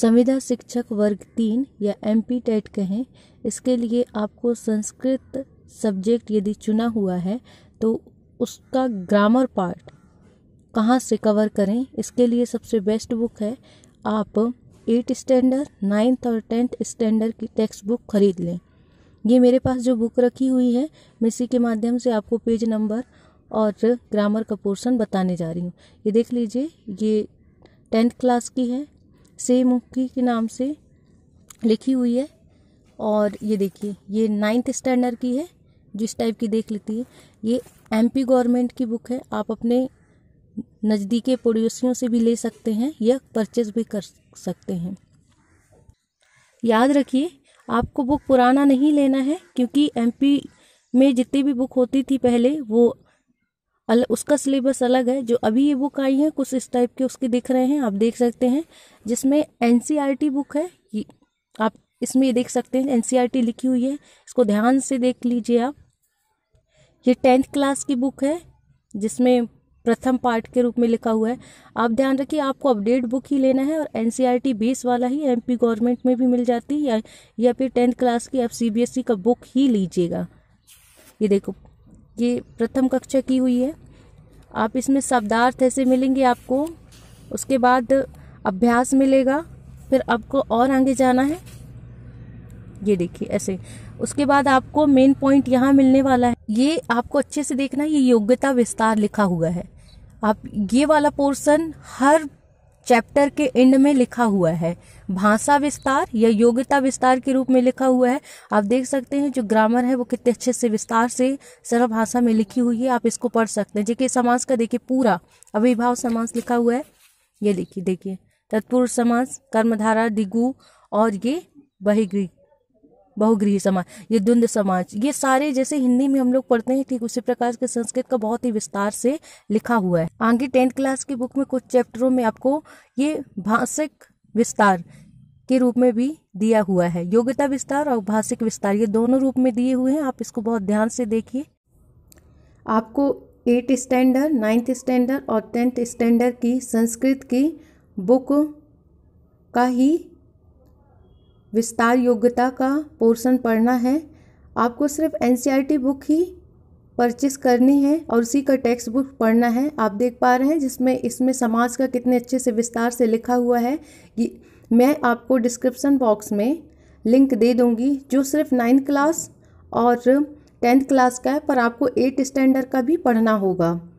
संविदा शिक्षक वर्ग तीन या एम पी टेट कहें इसके लिए आपको संस्कृत सब्जेक्ट यदि चुना हुआ है तो उसका ग्रामर पार्ट कहाँ से कवर करें इसके लिए सबसे बेस्ट बुक है आप एट स्टैंडर्ड नाइन्थ और टेंथ स्टैंडर्ड की टेक्स्ट बुक खरीद लें ये मेरे पास जो बुक रखी हुई है मैं इसी के माध्यम से आपको पेज नंबर और ग्रामर का पोर्शन बताने जा रही हूँ ये देख लीजिए ये टेंथ क्लास की है से मुक्की के नाम से लिखी हुई है और ये देखिए ये नाइन्थ स्टैंडर्ड की है जिस टाइप की देख लेती है ये एमपी गवर्नमेंट की बुक है आप अपने नज़दीकी पड़ोसियों से भी ले सकते हैं या परचेज भी कर सकते हैं याद रखिए आपको बुक पुराना नहीं लेना है क्योंकि एमपी में जितनी भी बुक होती थी पहले वो अलग उसका सिलेबस अलग है जो अभी ये बुक आई है कुछ इस टाइप के उसके दिख रहे हैं आप देख सकते हैं जिसमें एन e बुक है ये आप इसमें ये देख सकते हैं एन e लिखी हुई है इसको ध्यान से देख लीजिए आप ये टेंथ क्लास की बुक है जिसमें प्रथम पार्ट के रूप में लिखा हुआ है आप ध्यान रखिए आपको अपडेट बुक ही लेना है और एन बेस e वाला ही एमपी गवर्नमेंट में भी मिल जाती है या, या फिर टेंथ क्लास की आप सी का बुक ही लीजिएगा ये देखो ये प्रथम कक्षा की हुई है आप इसमें शब्दार्थ ऐसे मिलेंगे आपको उसके बाद अभ्यास मिलेगा फिर आपको और आगे जाना है ये देखिए ऐसे उसके बाद आपको मेन पॉइंट यहाँ मिलने वाला है ये आपको अच्छे से देखना है ये योग्यता विस्तार लिखा हुआ है आप ये वाला पोर्शन हर चैप्टर के एंड में लिखा हुआ है भाषा विस्तार या योग्यता विस्तार के रूप में लिखा हुआ है आप देख सकते हैं जो ग्रामर है वो कितने अच्छे से विस्तार से सरल भाषा में लिखी हुई है आप इसको पढ़ सकते हैं देखिए समाज का देखिए पूरा अभिभाव समाज लिखा हुआ है ये देखिए देखिए तत्पुरुष समाज कर्मधारा दिगु और ये बहिग्री बहुगृह समाज ये द्वंद समाज ये सारे जैसे हिंदी में हम लोग पढ़ते हैं ठीक उसी प्रकार के संस्कृत का बहुत ही विस्तार से लिखा हुआ है आगे टेंथ क्लास की बुक में कुछ चैप्टरों में आपको ये भाषिक विस्तार के रूप में भी दिया हुआ है योग्यता विस्तार और भाषिक विस्तार ये दोनों रूप में दिए हुए हैं आप इसको बहुत ध्यान से देखिए आपको एट स्टैंडर्ड नाइन्थ स्टैंडर्ड और टेंथ स्टैंडर्ड की संस्कृत की बुक का ही विस्तार योग्यता का पोर्शन पढ़ना है आपको सिर्फ एन बुक e ही परचेस करनी है और उसी का टेक्स्ट बुक पढ़ना है आप देख पा रहे हैं जिसमें इसमें समाज का कितने अच्छे से विस्तार से लिखा हुआ है मैं आपको डिस्क्रिप्सन बॉक्स में लिंक दे दूँगी जो सिर्फ नाइन्थ क्लास और टेंथ क्लास का है पर आपको एट स्टैंडर्ड का भी पढ़ना होगा